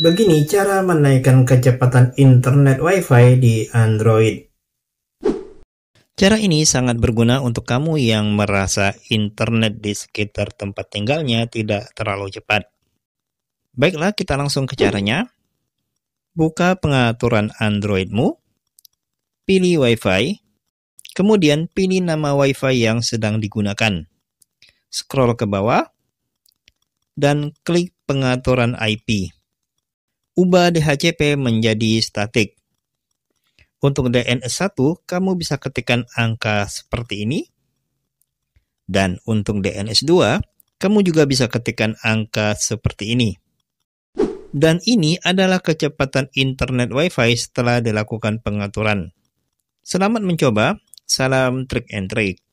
Begini cara menaikkan kecepatan internet WiFi di Android. Cara ini sangat berguna untuk kamu yang merasa internet di sekitar tempat tinggalnya tidak terlalu cepat. Baiklah, kita langsung ke caranya. Buka pengaturan Androidmu, pilih WiFi, kemudian pilih nama WiFi yang sedang digunakan. Scroll ke bawah, dan klik pengaturan IP. Ubah DHCP menjadi statik. Untuk DNS1, kamu bisa ketikkan angka seperti ini. Dan untuk DNS2, kamu juga bisa ketikkan angka seperti ini. Dan ini adalah kecepatan internet Wi-Fi setelah dilakukan pengaturan. Selamat mencoba, salam trick and trick.